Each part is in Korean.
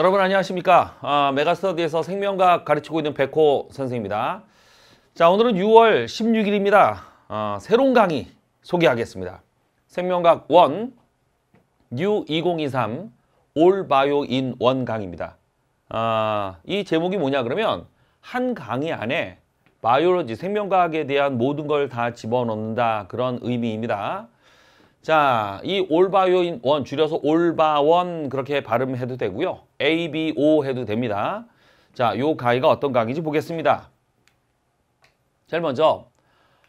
여러분 안녕하십니까 아, 메가스터디에서 생명과학 가르치고 있는 백호 선생입니다 자 오늘은 6월 16일입니다 아, 새로운 강의 소개하겠습니다 생명과학 1 뉴 2023 올바이오 인원 강의입니다 아, 이 제목이 뭐냐 그러면 한 강의 안에 바이오로지 생명과학에 대한 모든 걸 다 집어넣는다 그런 의미입니다 자, 이 올바요인 원 줄여서 올바원 그렇게 발음해도 되고요. ABO 해도 됩니다. 자, 요 강의가 어떤 강의인지 보겠습니다. 제일 먼저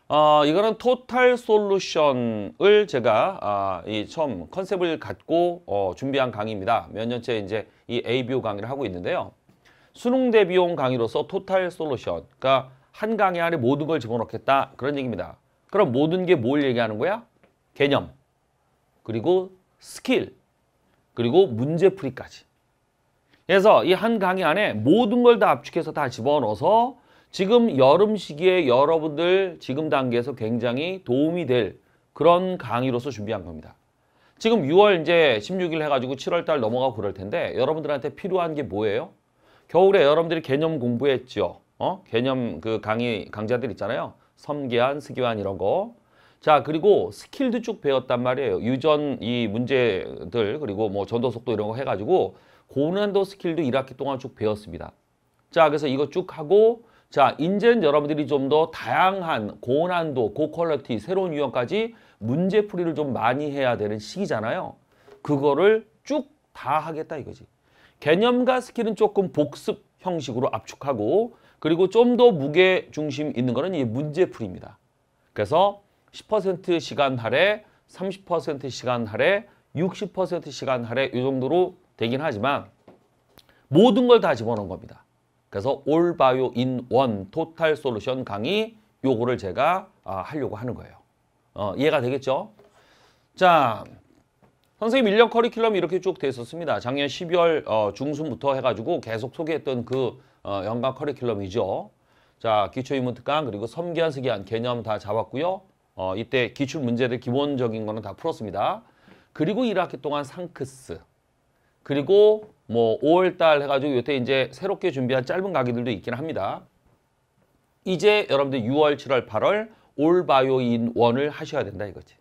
어, 이거는 토탈 솔루션을 제가 아, 이 처음 컨셉을 갖고 어, 준비한 강의입니다. 몇 년째 이제 이 ABO 강의를 하고 있는데요. 수능 대비용 강의로서 토탈 솔루션, 그러니까 한 강의 안에 모든 걸 집어넣겠다 그런 얘기입니다. 그럼 모든 게 뭘 얘기하는 거야? 개념. 그리고 스킬, 그리고 문제풀이까지. 그래서 이 한 강의 안에 모든 걸 다 압축해서 다 집어넣어서 지금 여름 시기에 여러분들 지금 단계에서 굉장히 도움이 될 그런 강의로서 준비한 겁니다. 지금 6월 이제 16일 해가지고 7월 달 넘어가고 그럴 텐데 여러분들한테 필요한 게 뭐예요? 겨울에 여러분들이 개념 공부했죠. 어? 개념 그 강의 강좌들 있잖아요. 섬계환, 스기환 이런 거. 자 그리고 스킬도 쭉 배웠단 말이에요. 유전 이 문제들 그리고 뭐 전도 속도 이런 거 해가지고 고난도 스킬도 1학기 동안 쭉 배웠습니다. 자 그래서 이거 쭉 하고 자인제는 여러분들이 좀 더 다양한 고난도 고퀄리티 새로운 유형까지 문제풀이를 좀 많이 해야 되는 시기잖아요. 그거를 쭉 다 하겠다 이거지. 개념과 스킬은 조금 복습 형식으로 압축하고 그리고 좀 더 무게 중심 있는 거는 이 문제풀이입니다. 그래서 10% 시간 할애, 30% 시간 할애, 60% 시간 할애 이 정도로 되긴 하지만 모든 걸 다 집어넣은 겁니다. 그래서 올바요 인원 토탈 솔루션 강의 요거를 제가 아, 하려고 하는 거예요. 어, 이해가 되겠죠? 자, 선생님 1년 커리큘럼이 이렇게 쭉돼 있었습니다. 작년 12월 어, 중순부터 해가지고 계속 소개했던 그 어, 연간 커리큘럼이죠. 자, 기초인문특강 그리고 섬기한, 세기한 개념 다 잡았고요. 어, 이때 기출 문제들 기본적인 거는 다 풀었습니다. 그리고 1학기 동안 상크스 그리고 뭐 5월달 해가지고 요때 이제 새롭게 준비한 짧은 강의들도 있긴 합니다. 이제 여러분들 6월, 7월, 8월 올바요 인원을 하셔야 된다 이거지.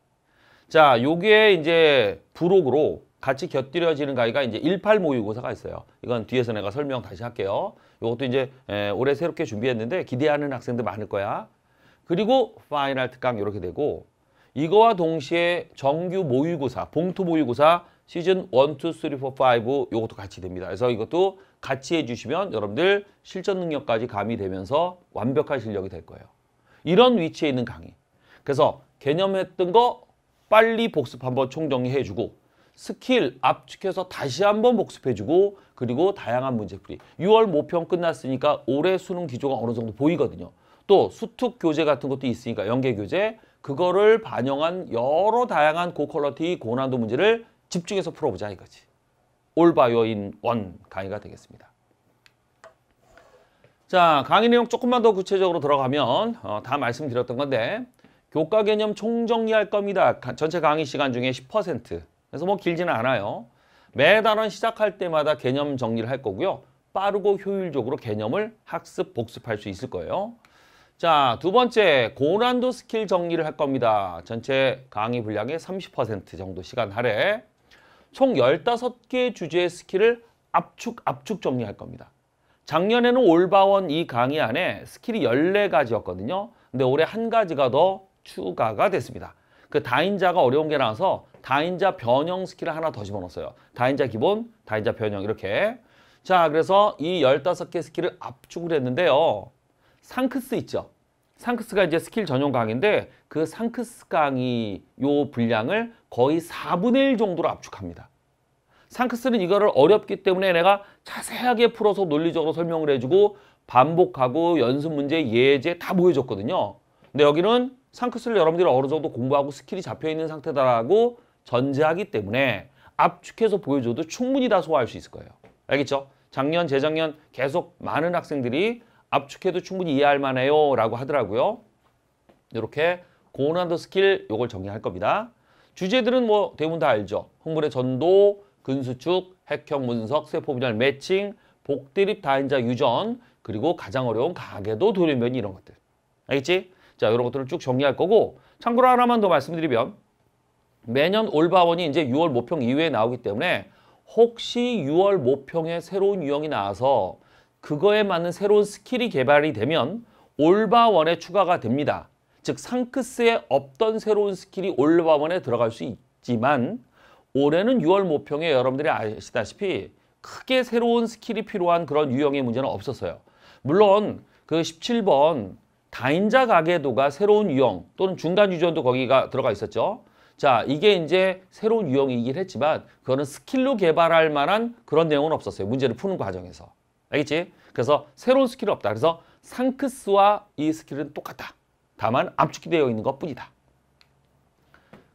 자, 요게 이제 부록으로 같이 곁들여지는 강의가 이제 18 모의고사가 있어요. 이건 뒤에서 내가 설명 다시 할게요. 요것도 이제 올해 새롭게 준비했는데 기대하는 학생들 많을 거야. 그리고 파이널 특강 이렇게 되고 이거와 동시에 정규 모의고사, 봉투 모의고사 시즌 1, 2, 3, 4, 5 이것도 같이 됩니다. 그래서 이것도 같이 해주시면 여러분들 실전 능력까지 감이 되면서 완벽한 실력이 될 거예요. 이런 위치에 있는 강의. 그래서 개념했던 거 빨리 복습 한번 총정리해주고 스킬 압축해서 다시 한번 복습해주고 그리고 다양한 문제풀이. 6월 모평 끝났으니까 올해 수능 기조가 어느 정도 보이거든요. 또 수특 교재 같은 것도 있으니까 연계 교재 그거를 반영한 여러 다양한 고퀄러티 고난도 문제를 집중해서 풀어보자 이거지. 올바이오인 원 강의가 되겠습니다. 자 강의 내용 조금만 더 구체적으로 들어가면 어, 다 말씀드렸던 건데 교과 개념 총정리할 겁니다. 전체 강의 시간 중에 10% 그래서 뭐 길지는 않아요. 매 단원 시작할 때마다 개념 정리를 할 거고요. 빠르고 효율적으로 개념을 학습, 복습할 수 있을 거예요. 자, 두 번째 고난도 스킬 정리를 할 겁니다. 전체 강의 분량의 30% 정도 시간 할애. 총1 5개 주제의 스킬을 압축 압축 정리할 겁니다. 작년에는 올바원 이 강의 안에 스킬이 14가지였거든요. 근데 올해 한 가지가 더 추가가 됐습니다. 그 다인자가 어려운 게 나와서 다인자 변형 스킬을 하나 더 집어넣었어요. 다인자 기본, 다인자 변형 이렇게. 자, 그래서 이 15개 스킬을 압축을 했는데요. 상크스 있죠. 상크스가 이제 스킬 전용 강인데 의그 상크스 강의요 분량을 거의 4분의 1 정도로 압축합니다. 상크스는 이거를 어렵기 때문에 내가 자세하게 풀어서 논리적으로 설명을 해주고 반복하고 연습 문제, 예제 다 보여줬거든요. 근데 여기는 상크스를 여러분들이 어느 정도 공부하고 스킬이 잡혀있는 상태다라고 전제하기 때문에 압축해서 보여줘도 충분히 다 소화할 수 있을 거예요. 알겠죠? 작년, 재작년 계속 많은 학생들이 압축해도 충분히 이해할 만해요 라고 하더라고요. 이렇게 고난도 스킬 요걸 정리할 겁니다. 주제들은 뭐 대부분 다 알죠. 흥분의 전도, 근수축, 핵형 분석, 세포 분열 매칭, 복대립 다인자 유전, 그리고 가장 어려운 가계도 돌연변이 이런 것들. 알겠지? 자, 이런 것들을 쭉 정리할 거고 참고로 하나만 더 말씀드리면 매년 올바원이 이제 6월 모평 이후에 나오기 때문에 혹시 6월 모평에 새로운 유형이 나와서 그거에 맞는 새로운 스킬이 개발이 되면 올바원에 추가가 됩니다. 즉 상크스에 없던 새로운 스킬이 올바원에 들어갈 수 있지만 올해는 6월 모평에 여러분들이 아시다시피 크게 새로운 스킬이 필요한 그런 유형의 문제는 없었어요. 물론 그 17번 다인자 가계도가 새로운 유형 또는 중간 유전도 거기가 들어가 있었죠. 자 이게 이제 새로운 유형이긴 했지만 그거는 스킬로 개발할 만한 그런 내용은 없었어요. 문제를 푸는 과정에서. 알겠지? 그래서 새로운 스킬은 없다. 그래서 상크스와 이 스킬은 똑같다. 다만 압축이 되어 있는 것 뿐이다.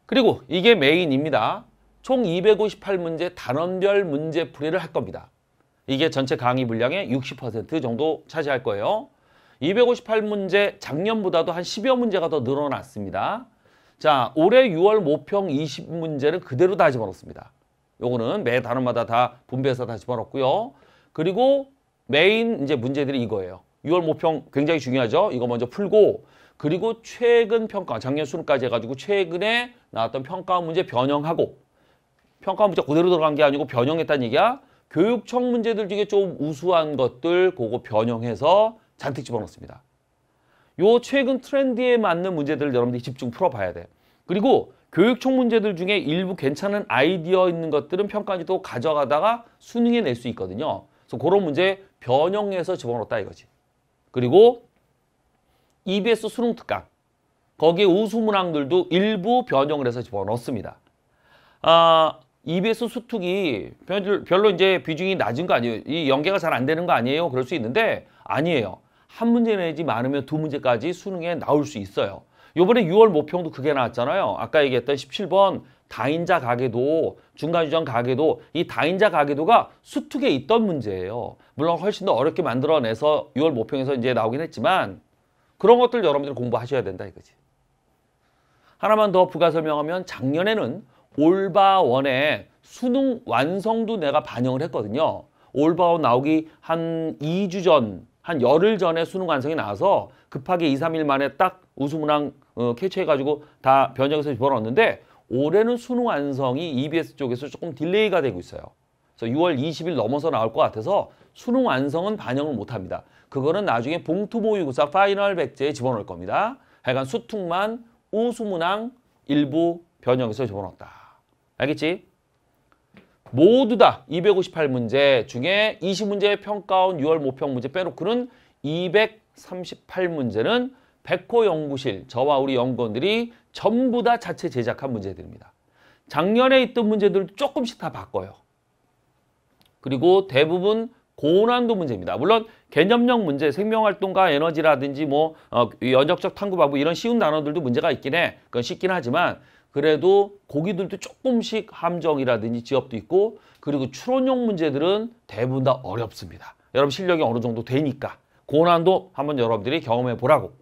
그리고 이게 메인입니다. 총 258문제 단원별 문제 풀이를 할 겁니다. 이게 전체 강의 분량의 60% 정도 차지할 거예요. 258문제 작년보다도 한 10여 문제가 더 늘어났습니다. 자, 올해 6월 모평 20문제를 그대로 다 집어넣습니다. 요거는 매 단원마다 다 분배해서 다 집어넣고요. 그리고 메인 이제 문제들이 이거예요. 6월 모평 굉장히 중요하죠. 이거 먼저 풀고 그리고 최근 평가, 작년 수능까지 해가지고 최근에 나왔던 평가 문제 변형하고 평가 문제 그대로 들어간 게 아니고 변형했다는 얘기야. 교육청 문제들 중에 좀 우수한 것들 그거 변형해서 잔뜩 집어넣습니다. 요 최근 트렌드에 맞는 문제들 여러분들이 집중 풀어봐야 돼. 그리고 교육청 문제들 중에 일부 괜찮은 아이디어 있는 것들은 평가지도 가져가다가 수능에 낼 수 있거든요. 그래서 그런 문제 변형해서 집어넣었다 이거지. 그리고 EBS 수능 특강 거기에 우수 문항들도 일부 변형을 해서 집어넣었습니다. 아, EBS 수특이 별로 이제 비중이 낮은 거 아니에요. 이 연계가 잘 안 되는 거 아니에요. 그럴 수 있는데 아니에요. 한 문제 내지 많으면 두 문제까지 수능에 나올 수 있어요. 요번에 6월 모평도 그게 나왔잖아요. 아까 얘기했던 17번 다인자 가계도 중간유전 가계도 이 다인자 가계도가 수특에 있던 문제예요. 물론 훨씬 더 어렵게 만들어내서 6월 모평에서 이제 나오긴 했지만 그런 것들 여러분들 공부하셔야 된다 이거지. 하나만 더 부가 설명하면 작년에는 올바원의 수능 완성도 내가 반영을 했거든요. 올바원 나오기 한 2주 전, 한 열흘 전에 수능 완성이 나와서 급하게 2, 3일 만에 딱 우수문항 어, 캐치해가지고 다 변형해서 집어넣었는데 올해는 수능 완성이 EBS 쪽에서 조금 딜레이가 되고 있어요. 그래서 6월 20일 넘어서 나올 것 같아서 수능 완성은 반영을 못합니다. 그거는 나중에 봉투 모의고사 파이널 백제에 집어넣을 겁니다. 하여간 수특만 우수문항 일부 변형해서 집어넣었다. 알겠지? 모두 다 258문제 중에 20문제 평가원 6월 모평 문제 빼놓고는 238문제는 백호 연구실, 저와 우리 연구원들이 전부 다 자체 제작한 문제들입니다. 작년에 있던 문제들도 조금씩 다 바꿔요. 그리고 대부분 고난도 문제입니다. 물론 개념형 문제, 생명활동과 에너지라든지 뭐 어, 연역적 탐구 바보 뭐 이런 쉬운 단어들도 문제가 있긴 해. 그건 쉽긴 하지만 그래도 고기들도 조금씩 함정이라든지 지업도 있고 그리고 추론형 문제들은 대부분 다 어렵습니다. 여러분 실력이 어느 정도 되니까 고난도 한번 여러분들이 경험해 보라고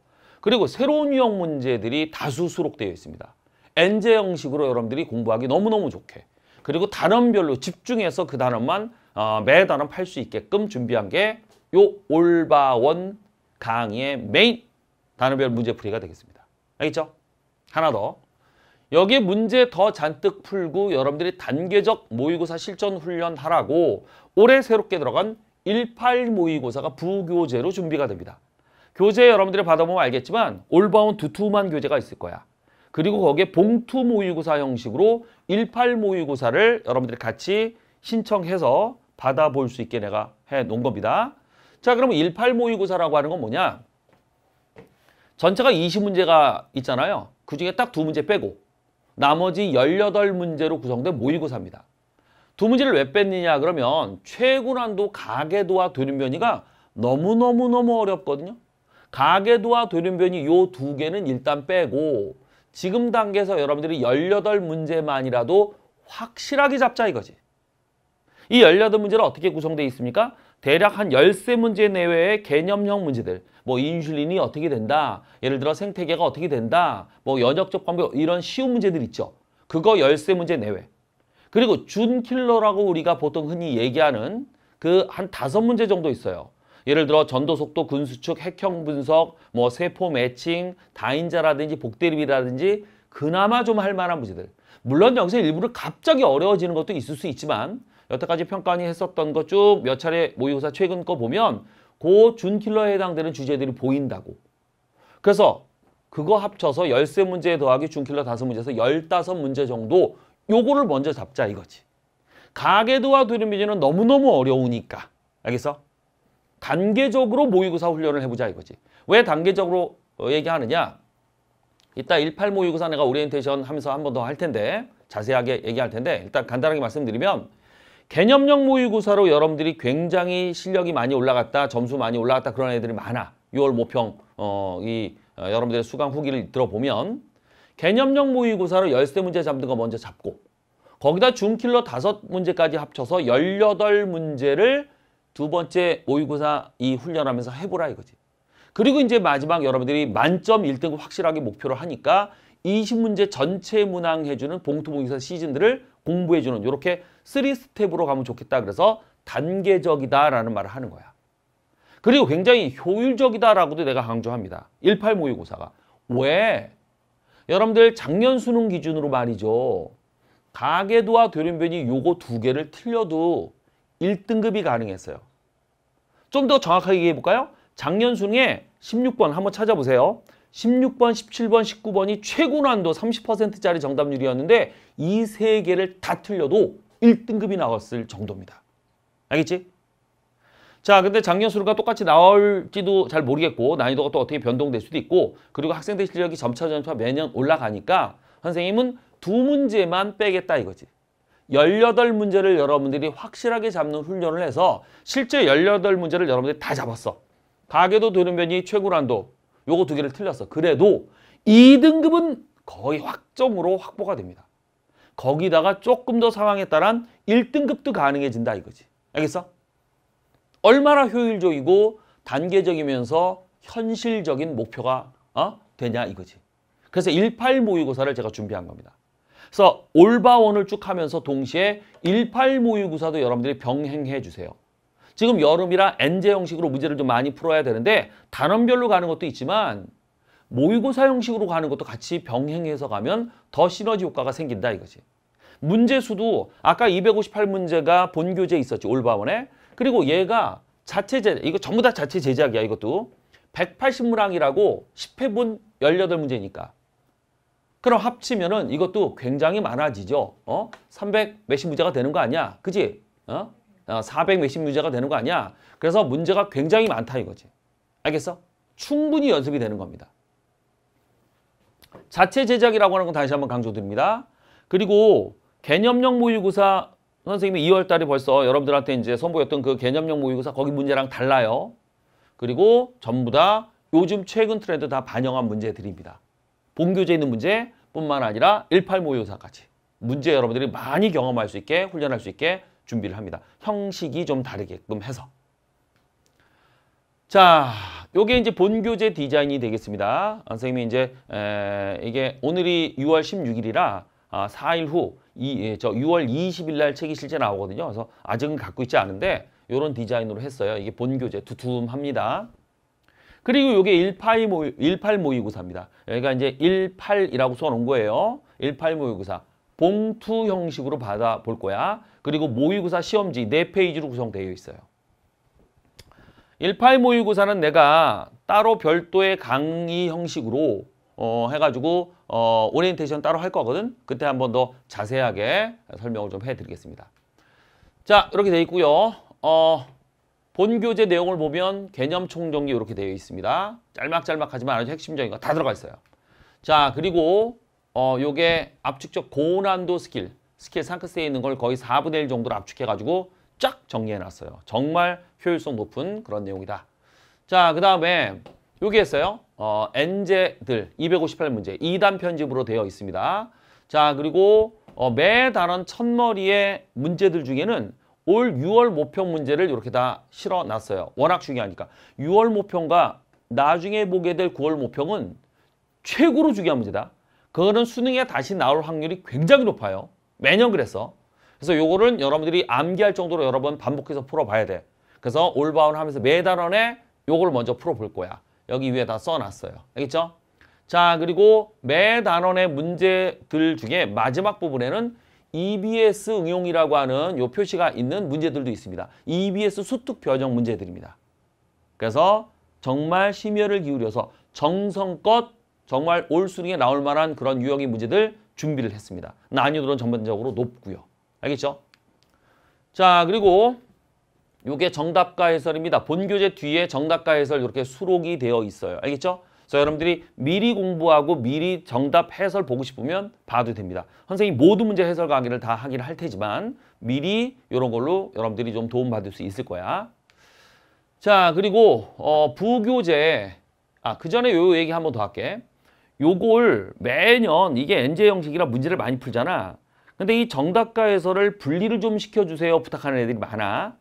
그리고 새로운 유형 문제들이 다수 수록되어 있습니다. 엔제 형식으로 여러분들이 공부하기 너무너무 좋게 그리고 단원별로 집중해서 그 단원만 어, 매 단원 팔 수 있게끔 준비한 게 요 올바원 강의의 메인 단원별 문제풀이가 되겠습니다. 알겠죠? 하나 더. 여기에 문제 더 잔뜩 풀고 여러분들이 단계적 모의고사 실전 훈련하라고 올해 새롭게 들어간 18 모의고사가 부교재로 준비가 됩니다. 교재 여러분들이 받아보면 알겠지만 올바운 두툼한 교재가 있을 거야. 그리고 거기에 봉투 모의고사 형식으로 18 모의고사를 여러분들이 같이 신청해서 받아볼 수 있게 내가 해놓은 겁니다. 자, 그러면 18 모의고사라고 하는 건 뭐냐? 전체가 20문제가 있잖아요. 그중에 딱 두 문제 빼고 나머지 18문제로 구성된 모의고사입니다. 두 문제를 왜 뺐느냐 그러면 최고난도 가계도와 되는 변이가 너무너무너무 어렵거든요. 가계도와 돌연변이 요 두 개는 일단 빼고 지금 단계에서 여러분들이 18문제만이라도 확실하게 잡자 이거지. 이 18문제는 어떻게 구성되어 있습니까? 대략 한 13문제 내외의 개념형 문제들 뭐 인슐린이 어떻게 된다 예를 들어 생태계가 어떻게 된다 뭐 연역적 방법 이런 쉬운 문제들 있죠 그거 13문제 내외 그리고 준킬러라고 우리가 보통 흔히 얘기하는 그 한 다섯 문제 정도 있어요 예를 들어 전도 속도, 군수축 핵형 분석, 뭐 세포 매칭, 다인자라든지 복대립이라든지 그나마 좀 할 만한 문제들. 물론 여기서 일부를 갑자기 어려워지는 것도 있을 수 있지만 여태까지 평가원이 했었던 것 쭉 몇 차례 모의고사 최근 거 보면 고 준킬러에 해당되는 주제들이 보인다고. 그래서 그거 합쳐서 열세 문제 더하기 준킬러 다섯 문제에서 열다섯 문제 정도 요거를 먼저 잡자 이거지. 가계도와 두루미지는 너무너무 어려우니까. 알겠어? 단계적으로 모의고사 훈련을 해보자 이거지. 왜 단계적으로 어, 얘기하느냐? 이따 18 모의고사 내가 오리엔테이션 하면서 한 번 더 할 텐데 자세하게 얘기할 텐데 일단 간단하게 말씀드리면 개념형 모의고사로 여러분들이 굉장히 실력이 많이 올라갔다 점수 많이 올라갔다 그런 애들이 많아 6월 모평 어, 이 어, 여러분들의 수강 후기를 들어보면 개념형 모의고사로 열세 문제 잡는 거 먼저 잡고 거기다 중킬러 다섯 문제까지 합쳐서 열여덟 문제를 두 번째 모의고사 이 훈련하면서 해보라 이거지. 그리고 이제 마지막 여러분들이 만점 1등급 확실하게 목표로 하니까 20문제 전체 문항해주는 봉투봉기사 시즌들을 공부해주는 이렇게 3스텝으로 가면 좋겠다. 그래서 단계적이다라는 말을 하는 거야. 그리고 굉장히 효율적이다라고도 내가 강조합니다. 18 모의고사가. 왜? 여러분들 작년 수능 기준으로 말이죠. 가계도와 교련변이 요거 두 개를 틀려도 1등급이 가능했어요. 좀 더 정확하게 얘기해 볼까요? 작년 수능에 16번 한번 찾아보세요. 16번, 17번, 19번이 최고 난도 30%짜리 정답률이었는데 이 세 개를 다 틀려도 1등급이 나왔을 정도입니다. 알겠지? 자, 근데 작년 수능과 똑같이 나올지도 잘 모르겠고 난이도가 또 어떻게 변동될 수도 있고 그리고 학생들 실력이 점차 점차 매년 올라가니까 선생님은 두 문제만 빼겠다 이거지. 열여덟 문제를 여러분들이 확실하게 잡는 훈련을 해서 실제 열여덟 문제를 여러분들이 다 잡았어. 가계도 도는변이최고란도 요거 두 개를 틀렸어. 그래도 이등급은 거의 확정으로 확보가 됩니다. 거기다가 조금 더 상황에 따른 일등급도 가능해진다 이거지. 알겠어? 얼마나 효율적이고 단계적이면서 현실적인 목표가 어? 되냐 이거지. 그래서 18 모의고사를 제가 준비한 겁니다. 그래서 올바원을 쭉 하면서 동시에 18모의고사도 여러분들이 병행해 주세요. 지금 여름이라 엔제 형식으로 문제를 좀 많이 풀어야 되는데 단원별로 가는 것도 있지만 모의고사 형식으로 가는 것도 같이 병행해서 가면 더 시너지 효과가 생긴다 이거지. 문제 수도 아까 258문제가 본교재 있었지 올바원에 그리고 얘가 자체 제작 이거 전부 다 자체 제작이야 이것도 180문항이라고 10회분 18문제니까 그럼 합치면은 이것도 굉장히 많아지죠. 어? 300 몇십 문제가 되는 거 아니야. 그지? 어? 어? 400 몇십 문제가 되는 거 아니야. 그래서 문제가 굉장히 많다 이거지. 알겠어? 충분히 연습이 되는 겁니다. 자체 제작이라고 하는 건 다시 한번 강조드립니다. 그리고 개념형 모의고사 선생님이 2월 달에 벌써 여러분들한테 이제 선보였던 그 개념형 모의고사 거기 문제랑 달라요. 그리고 전부 다 요즘 최근 트렌드 다 반영한 문제들입니다. 본교재에 있는 문제뿐만 아니라 18모의고사까지 문제 여러분들이 많이 경험할 수 있게 훈련할 수 있게 준비를 합니다. 형식이 좀 다르게끔 해서 자, 요게 이제 본교재 디자인이 되겠습니다. 아, 선생님이 이제 에, 이게 오늘이 6월 16일이라 아, 4일 후, 이, 예, 저 6월 20일 날 책이 실제 나오거든요. 그래서 아직은 갖고 있지 않은데 요런 디자인으로 했어요. 이게 본교재 두툼합니다. 그리고 이게 18 모의, 18 모의고사입니다. 여기가 이제 18이라고 써놓은 거예요. 18 모의고사. 봉투 형식으로 받아볼 거야. 그리고 모의고사 시험지 4페이지로 구성되어 있어요. 18 모의고사는 내가 따로 별도의 강의 형식으로 어, 해가지고 어, 오리엔테이션 따로 할 거거든. 그때 한 번 더 자세하게 설명을 좀 해드리겠습니다. 자 이렇게 돼 있고요. 어, 본 교재 내용을 보면 개념 총정리 이렇게 되어 있습니다. 짤막짤막하지만 아주 핵심적인 거 다 들어가 있어요. 자 그리고 어 요게 압축적 고난도 스킬 스킬 상크스에 있는 걸 거의 4분의 1 정도로 압축해가지고 쫙 정리해놨어요. 정말 효율성 높은 그런 내용이다. 자 그 다음에 여기 했어요. 어, 엔제들 258문제 2단 편집으로 되어 있습니다. 자 그리고 어, 매 단원 첫머리의 문제들 중에는 올 6월 모평 문제를 이렇게 다 실어놨어요. 워낙 중요하니까. 6월 모평과 나중에 보게 될 9월 모평은 최고로 중요한 문제다. 그거는 수능에 다시 나올 확률이 굉장히 높아요. 매년 그래서. 그래서 요거는 여러분들이 암기할 정도로 여러 번 반복해서 풀어봐야 돼. 그래서 올바운 하면서 매달원에 요걸 먼저 풀어볼 거야. 여기 위에다 써놨어요. 알겠죠? 자, 그리고 매 단원의 문제들 중에 마지막 부분에는 EBS 응용이라고 하는 요 표시가 있는 문제들도 있습니다. EBS 수특 변형 문제들입니다. 그래서 정말 심혈을 기울여서 정성껏 정말 올 수능에 나올 만한 그런 유형의 문제들 준비를 했습니다. 난이도는 전반적으로 높고요. 알겠죠? 자, 그리고 요게 정답과 해설입니다. 본교재 뒤에 정답과 해설 이렇게 수록이 되어 있어요. 알겠죠? 자, 여러분들이 미리 공부하고 미리 정답 해설 보고 싶으면 봐도 됩니다. 선생님 모든 문제 해설 강의를 다 하기를 할 테지만 미리 이런 걸로 여러분들이 좀 도움받을 수 있을 거야. 자, 그리고 어, 부교재 아, 그 전에 요 얘기 한번더 할게. 요걸 매년 이게 엔제 형식이라 문제를 많이 풀잖아. 근데 이 정답과 해설을 분리를 좀 시켜주세요 부탁하는 애들이 많아.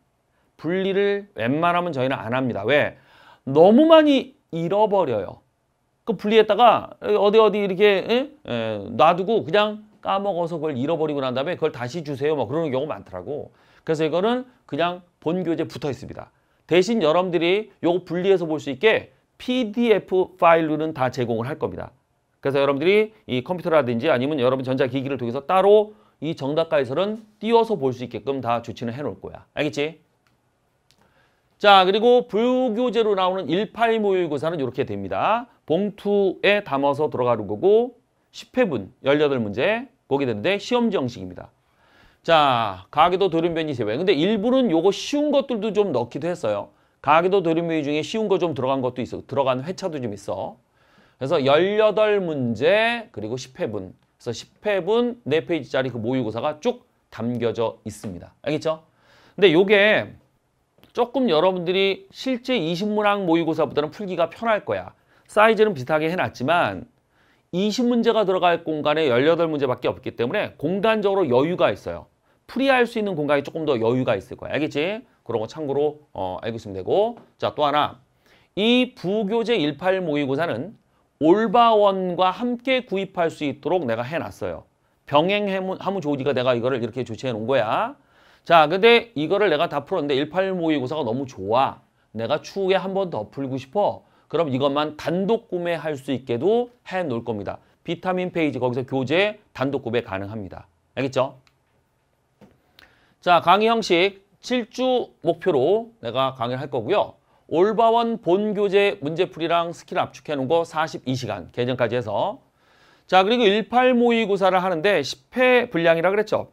분리를 웬만하면 저희는 안 합니다. 왜? 너무 많이 잃어버려요. 그 분리했다가 어디 어디 이렇게 에? 예, 놔두고 그냥 까먹어서 그걸 잃어버리고 난 다음에 그걸 다시 주세요 뭐 그러는 경우 많더라고 그래서 이거는 그냥 본 교재 붙어 있습니다 대신 여러분들이 요거 분리해서 볼 수 있게 PDF 파일로는 다 제공을 할 겁니다 그래서 여러분들이 이 컴퓨터라든지 아니면 여러분 전자기기를 통해서 따로 이 정답 가에서는 띄워서 볼 수 있게끔 다 조치는 해 놓을 거야 알겠지? 자 그리고 불교재로 나오는 18모의고사는 이렇게 됩니다. 봉투에 담아서 들어가는 거고 10회분 18문제 보게 되는데 시험 정식입니다. 자 가계도 도련변이 제외 근데 일부는 요거 쉬운 것들도 좀 넣기도 했어요. 가계도 도련변이 중에 쉬운 거 좀 들어간 것도 있어. 들어간 회차도 좀 있어. 그래서 18문제 그리고 10회분 그래서 10회분 4페이지짜리 그 모의고사가 쭉 담겨져 있습니다. 알겠죠? 근데 요게 조금 여러분들이 실제 이신문항 모의고사보다는 풀기가 편할 거야. 사이즈는 비슷하게 해놨지만 20문제가 들어갈 공간에 18문제밖에 없기 때문에 공간적으로 여유가 있어요. 풀이할 수 있는 공간이 조금 더 여유가 있을 거야. 알겠지? 그런 거 참고로 어, 알고 있으면 되고 자또 하나 이 부교재 18 모의고사는 올바원과 함께 구입할 수 있도록 내가 해놨어요. 병행하면 해문 좋으니까 내가 이거를 이렇게 조치해 놓은 거야. 자, 근데 이거를 내가 다 풀었는데 18 모의고사가 너무 좋아. 내가 추후에 한 번 더 풀고 싶어. 그럼 이것만 단독 구매할 수 있게도 해 놓을 겁니다. 비타민 페이지 거기서 교재 단독 구매 가능합니다. 알겠죠? 자, 강의 형식 7주 목표로 내가 강의를 할 거고요. 올바원 본교재 문제풀이랑 스킬 압축해 놓은 거 42시간 개정까지 해서 자 그리고 18 모의고사를 하는데 10회 분량이라 그랬죠.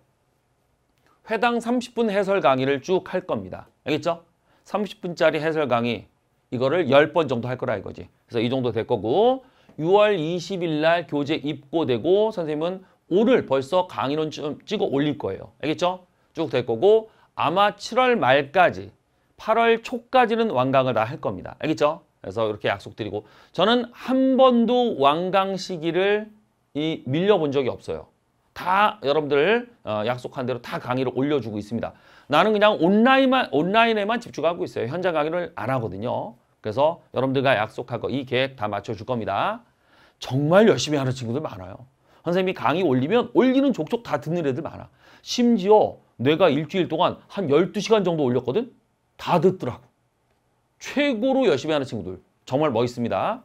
회당 30분 해설 강의를 쭉 할 겁니다. 알겠죠? 30분짜리 해설 강의 이거를 10번 정도 할 거라 이거지. 그래서 이 정도 될 거고 6월 20일 날 교재 입고되고 선생님은 오늘 벌써 강의론 좀 찍어 올릴 거예요. 알겠죠? 쭉 될 거고 아마 7월 말까지 8월 초까지는 완강을 다 할 겁니다. 알겠죠? 그래서 이렇게 약속드리고 저는 한 번도 완강 시기를 이 밀려본 적이 없어요. 다 여러분들 어, 약속한 대로 다 강의를 올려주고 있습니다. 나는 그냥 온라인만, 온라인에만 집중하고 있어요. 현장 강의를 안 하거든요. 그래서 여러분들과 약속하고 이 계획 다 맞춰줄 겁니다. 정말 열심히 하는 친구들 많아요. 선생님이 강의 올리면 올리는 족족 다 듣는 애들 많아. 심지어 내가 일주일 동안 한 12시간 정도 올렸거든? 다 듣더라고. 최고로 열심히 하는 친구들. 정말 멋있습니다.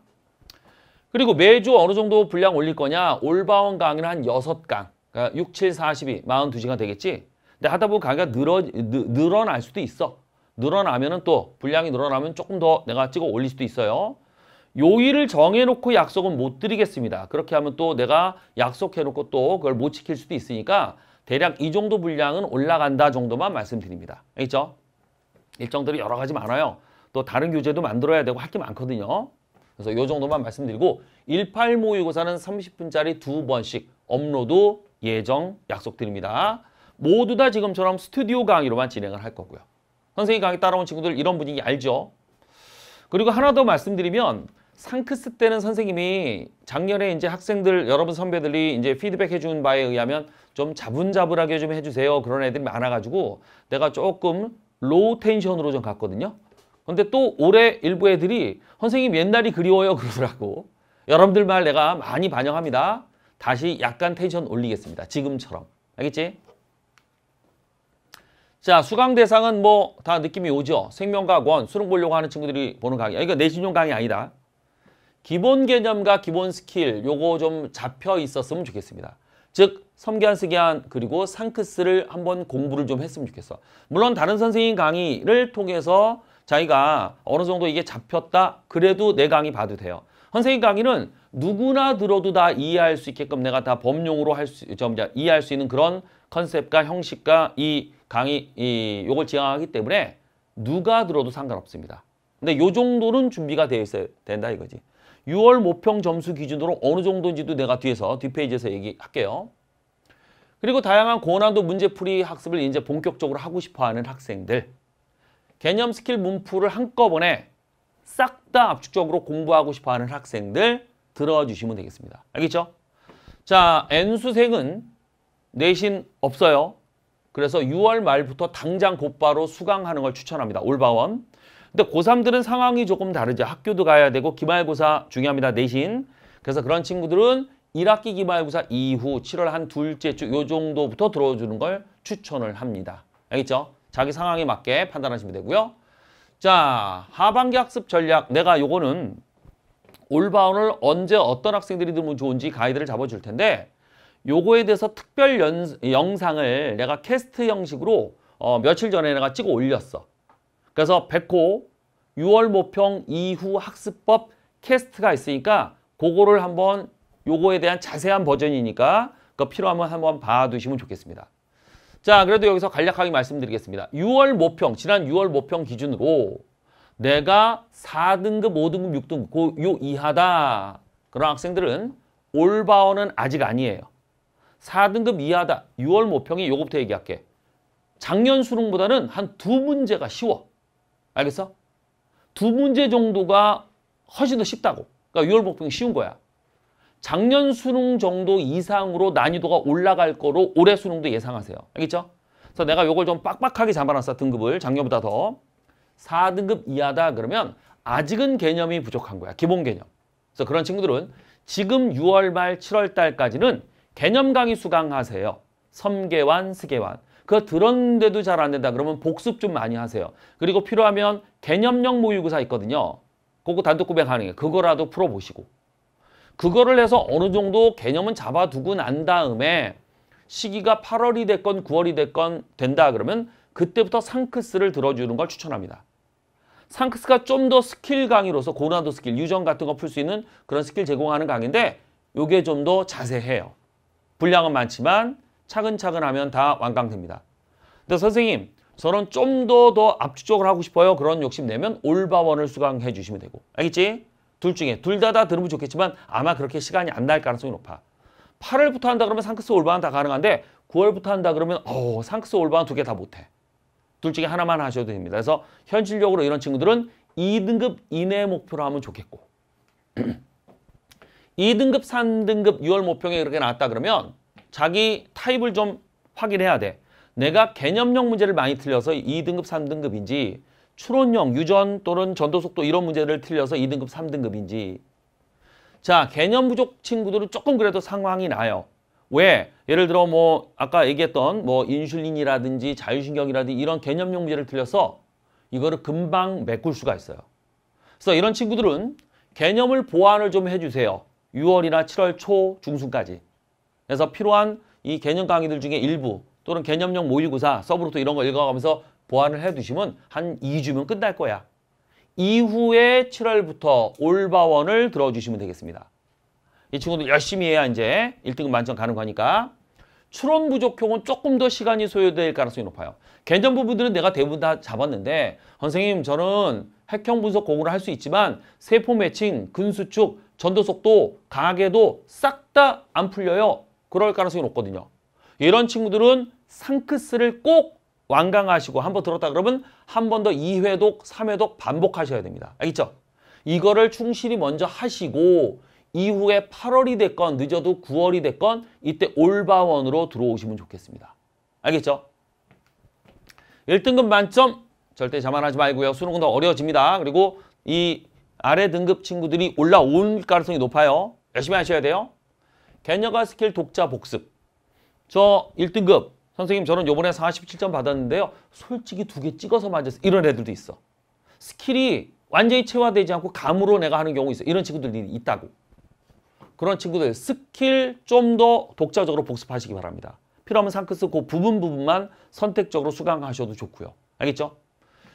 그리고 매주 어느 정도 분량 올릴 거냐? 올바운 강의는 한 6강. 그러니까 6, 7, 42, 42시간 되겠지? 근데 하다 보면 가격이 늘어, 느, 늘어날 수도 있어. 늘어나면은 또 분량이 늘어나면 조금 더 내가 찍어 올릴 수도 있어요. 요일을 정해놓고 약속은 못 드리겠습니다. 그렇게 하면 또 내가 약속해놓고 또 그걸 못 지킬 수도 있으니까 대략 이 정도 분량은 올라간다 정도만 말씀드립니다. 알겠죠? 일정들이 여러 가지 많아요. 또 다른 교재도 만들어야 되고 할 게 많거든요. 그래서 요 정도만 말씀드리고 18 모의고사는 30분짜리 두 번씩 업로드 예정 약속드립니다. 모두 다 지금처럼 스튜디오 강의로만 진행을 할 거고요. 선생님 강의 따라온 친구들 이런 분위기 알죠? 그리고 하나 더 말씀드리면 상크스 때는 선생님이 작년에 이제 학생들 여러분 선배들이 이제 피드백 해 준 바에 의하면 좀 자분자분하게 좀 해주세요 그런 애들이 많아가지고 내가 조금 로우 텐션으로 좀 갔거든요. 근데 또 올해 일부 애들이 선생님 옛날이 그리워요 그러더라고. 여러분들 말 내가 많이 반영합니다. 다시 약간 텐션 올리겠습니다. 지금처럼. 알겠지? 자, 수강 대상은 뭐 다 느낌이 오죠? 생명과학 원, 수능 보려고 하는 친구들이 보는 강의. 이거 그러니까 내신용 강의 아니다. 기본 개념과 기본 스킬 요거 좀 잡혀 있었으면 좋겠습니다. 즉 섬기한 쓰기한 그리고 상크스를 한번 공부를 좀 했으면 좋겠어. 물론 다른 선생님 강의를 통해서 자기가 어느 정도 이게 잡혔다 그래도 내 강의 봐도 돼요. 선생님 강의는 누구나 들어도 다 이해할 수 있게끔 내가 다 법용으로 할 수, 좀 이해할 수 있는 그런 컨셉과 형식과 이 강의, 이, 요걸 지향하기 때문에 누가 들어도 상관없습니다. 근데 요 정도는 준비가 되어 있어야 된다 이거지. 6월 모평 점수 기준으로 어느 정도인지도 내가 뒤에서 뒷페이지에서 얘기할게요. 그리고 다양한 고난도 문제풀이 학습을 이제 본격적으로 하고 싶어하는 학생들 개념 스킬 문풀을 한꺼번에 싹다 압축적으로 공부하고 싶어하는 학생들 들어주시면 되겠습니다. 알겠죠? 자, N수생은 내신 없어요. 그래서 6월 말부터 당장 곧바로 수강하는 걸 추천합니다. 올바원. 근데 고3들은 상황이 조금 다르죠. 학교도 가야 되고 기말고사 중요합니다. 내신. 그래서 그런 친구들은 1학기 기말고사 이후 7월 한 둘째 주 요 정도부터 들어주는 걸 추천을 합니다. 알겠죠? 자기 상황에 맞게 판단하시면 되고요. 자, 하반기 학습 전략. 내가 요거는 올바운을 언제 어떤 학생들이 들으면 좋은지 가이드를 잡아줄 텐데 요거에 대해서 특별 연, 영상을 내가 캐스트 형식으로 어, 며칠 전에 내가 찍어 올렸어. 그래서 백호 6월 모평 이후 학습법 캐스트가 있으니까 그거를 한번 요거에 대한 자세한 버전이니까 그거 필요하면 한번 봐두시면 좋겠습니다. 자, 그래도 여기서 간략하게 말씀드리겠습니다. 6월 모평, 지난 6월 모평 기준으로 내가 4등급, 5등급, 6등급, 고요 이하다. 그런 학생들은 올바오는 아직 아니에요. 4등급 이하다. 6월 모평이 요거부터 얘기할게. 작년 수능보다는 한 두 문제가 쉬워. 알겠어? 두 문제 정도가 훨씬 더 쉽다고. 그러니까 6월 모평이 쉬운 거야. 작년 수능 정도 이상으로 난이도가 올라갈 거로 올해 수능도 예상하세요. 알겠죠? 그래서 내가 요걸 좀 빡빡하게 잡아놨어. 등급을 작년보다 더. 4등급 이하다 그러면 아직은 개념이 부족한 거야. 기본 개념. 그래서 그런 친구들은 지금 6월 말 7월 달까지는 개념 강의 수강하세요. 섬계환스계환 그거 들었는데도 잘 안 된다 그러면 복습 좀 많이 하세요. 그리고 필요하면 개념형 모의고사 있거든요. 그거 단독 구백 가능해요. 그거라도 풀어보시고. 그거를 해서 어느 정도 개념은 잡아두고 난 다음에 시기가 8월이 됐건 9월이 됐건 된다 그러면 그때부터 상크스를 들어주는 걸 추천합니다. 상크스가 좀 더 스킬 강의로서 고난도 스킬, 유전 같은 거 풀 수 있는 그런 스킬 제공하는 강의인데 요게좀 더 자세해요. 분량은 많지만 차근차근 하면 다 완강됩니다. 근데 선생님, 저는 좀 더 더 압축적으로 하고 싶어요. 그런 욕심 내면 올바원을 수강해 주시면 되고. 알겠지? 둘 중에 둘 다 다 들으면 좋겠지만 아마 그렇게 시간이 안 날 가능성이 높아. 8월부터 한다 그러면 상크스 올바는 다 가능한데 9월부터 한다 그러면 어 상크스 올바는 두개 다 못해. 둘 중에 하나만 하셔도 됩니다. 그래서 현실적으로 이런 친구들은 2등급 이내 목표로 하면 좋겠고 2등급, 3등급 6월 모평에이렇게 나왔다 그러면 자기 타입을 좀 확인해야 돼. 내가 개념형 문제를 많이 틀려서 2등급, 3등급인지 추론형, 유전 또는 전도속도 이런 문제를 틀려서 2등급, 3등급인지 자 개념 부족 친구들은 조금 그래도 상황이 나요. 왜? 예를 들어 뭐 아까 얘기했던 뭐 인슐린이라든지 자율신경이라든지 이런 개념용 문제를 틀려서 이거를 금방 메꿀 수가 있어요. 그래서 이런 친구들은 개념을 보완을 좀 해주세요. 6월이나 7월 초 중순까지. 그래서 필요한 이 개념 강의들 중에 일부 또는 개념용 모의고사, 서브로트 이런 거 읽어가면서 보완을 해두시면 한 2주면 끝날 거야. 이후에 7월부터 올바원을 들어주시면 되겠습니다. 이친구들 열심히 해야 이제 1등 만점 가는 거니까 추론 부족형은 조금 더 시간이 소요될 가능성이 높아요. 개념 부분들은 내가 대부분 다 잡았는데 선생님 저는 핵형 분석 공부를 할 수 있지만 세포 매칭, 근수축, 전도 속도, 강하게도 싹 다 안 풀려요. 그럴 가능성이 높거든요. 이런 친구들은 상크스를 꼭 완강하시고 한 번 들었다 그러면 한 번 더 2회독, 3회독 반복하셔야 됩니다. 알겠죠? 이거를 충실히 먼저 하시고 이후에 8월이 됐건 늦어도 9월이 됐건 이때 올바원으로 들어오시면 좋겠습니다. 알겠죠? 1등급 만점 절대 자만하지 말고요. 수능은 더 어려워집니다. 그리고 이 아래 등급 친구들이 올라올 가능성이 높아요. 열심히 하셔야 돼요. 개념과 스킬 독자 복습. 저 1등급 선생님 저는 요번에 47점 받았는데요. 솔직히 두 개 찍어서 맞았어. 이런 애들도 있어. 스킬이 완전히 체화되지 않고 감으로 내가 하는 경우 있어. 이런 친구들이 있다고. 그런 친구들 스킬 좀 더 독자적으로 복습하시기 바랍니다. 필요하면 상크스 그 부분 부분만 선택적으로 수강하셔도 좋고요. 알겠죠?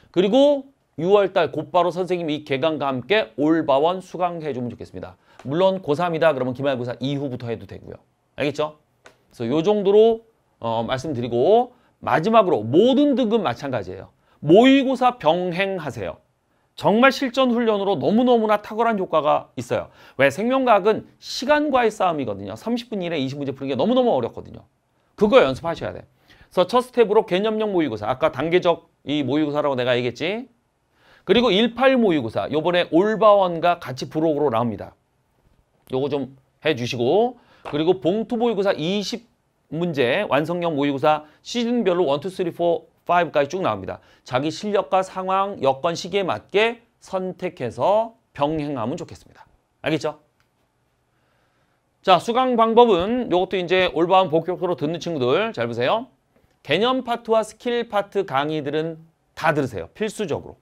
그리고 6월달 곧바로 선생님이 개강과 함께 올바원 수강해주면 좋겠습니다. 물론 고3이다 그러면 기말고사 이후부터 해도 되고요. 알겠죠? 그래서 요 정도로 어, 말씀드리고 마지막으로 모든 등급 마찬가지예요. 모의고사 병행하세요. 정말 실전 훈련으로 너무너무나 탁월한 효과가 있어요. 왜? 생명과학은 시간과의 싸움이거든요. 30분 이내 에 20문제 푸는 게 너무너무 어렵거든요. 그거 연습하셔야 돼. 그래서 첫 스텝으로 개념형 모의고사. 아까 단계적 이 모의고사라고 내가 얘기했지. 그리고 18 모의고사. 요번에 올바원과 같이 부록으로 나옵니다. 요거 좀 해주시고 그리고 봉투 모의고사 20 문제, 완성형 모의고사 시즌별로 1, 2, 3, 4, 5까지 쭉 나옵니다. 자기 실력과 상황, 여건, 시기에 맞게 선택해서 병행하면 좋겠습니다. 알겠죠? 자, 수강 방법은 이것도 이제 올바른 복격으로 듣는 친구들 잘 보세요. 개념 파트와 스킬 파트 강의들은 다 들으세요. 필수적으로.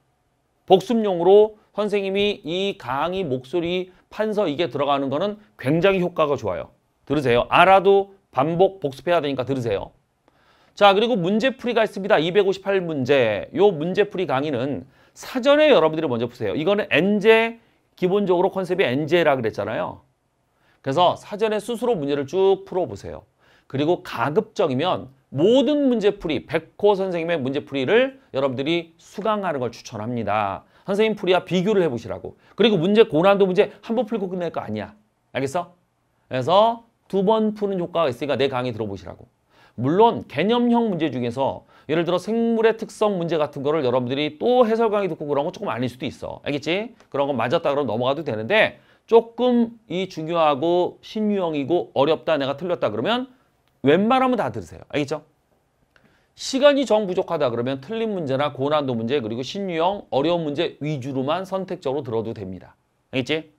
복습용으로 선생님이 이 강의 목소리 판서 이게 들어가는 거는 굉장히 효과가 좋아요. 들으세요. 알아도 반복 복습해야 되니까 들으세요. 자 그리고 문제풀이가 있습니다. 258문제 요 문제풀이 강의는 사전에 여러분들이 먼저 보세요. 이거는 엔제 기본적으로 컨셉이 엔제라 그랬잖아요. 그래서 사전에 스스로 문제를 쭉 풀어보세요. 그리고 가급적이면 모든 문제풀이 백호 선생님의 문제풀이를 여러분들이 수강하는 걸 추천합니다. 선생님 풀이와 비교를 해보시라고. 그리고 문제 고난도 문제 한 번 풀고 끝낼 거 아니야. 알겠어? 그래서 두번 푸는 효과가 있으니까 내 강의 들어보시라고. 물론 개념형 문제 중에서 예를 들어 생물의 특성 문제 같은 거를 여러분들이 또 해설 강의 듣고 그런 건 조금 아닐 수도 있어. 알겠지? 그런 건 맞았다 그러면 넘어가도 되는데 조금 이 중요하고 신유형이고 어렵다 내가 틀렸다 그러면 웬만하면 다 들으세요. 알겠죠? 시간이 정 부족하다 그러면 틀린 문제나 고난도 문제 그리고 신유형 어려운 문제 위주로만 선택적으로 들어도 됩니다. 알겠지?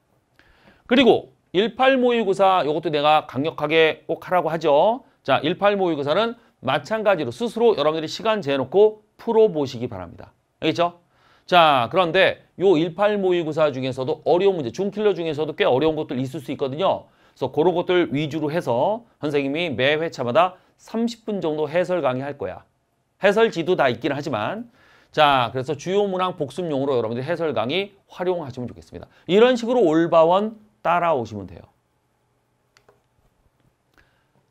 그리고 18 모의고사 이것도 내가 강력하게 꼭 하라고 하죠. 자, 18 모의고사는 마찬가지로 스스로 여러분들이 시간 재놓고 풀어보시기 바랍니다. 알겠죠? 자, 그런데 요 18 모의고사 중에서도 어려운 문제, 중킬러 중에서도 꽤 어려운 것들 있을 수 있거든요. 그래서 그런 것들 위주로 해서 선생님이 매 회차마다 30분 정도 해설 강의할 거야. 해설 지도 다 있긴 하지만 자, 그래서 주요 문항 복습용으로 여러분들 해설 강의 활용하시면 좋겠습니다. 이런 식으로 올바원 따라오시면 돼요.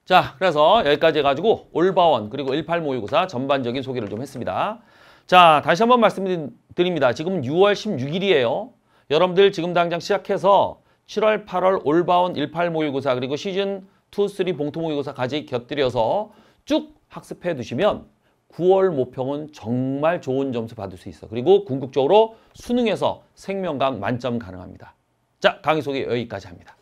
자, 그래서 여기까지 해가지고 올바원 그리고 18 모의고사 전반적인 소개를 좀 했습니다. 자, 다시 한번 말씀드립니다. 지금 6월 16일이에요. 여러분들 지금 당장 시작해서 7월, 8월 올바원 18 모의고사 그리고 시즌 2, 3 봉투 모의고사까지 곁들여서 쭉 학습해 두시면 9월 모평은 정말 좋은 점수 받을 수 있어. 그리고 궁극적으로 수능에서 생명강 만점 가능합니다. 자 강의 소개 여기까지 합니다.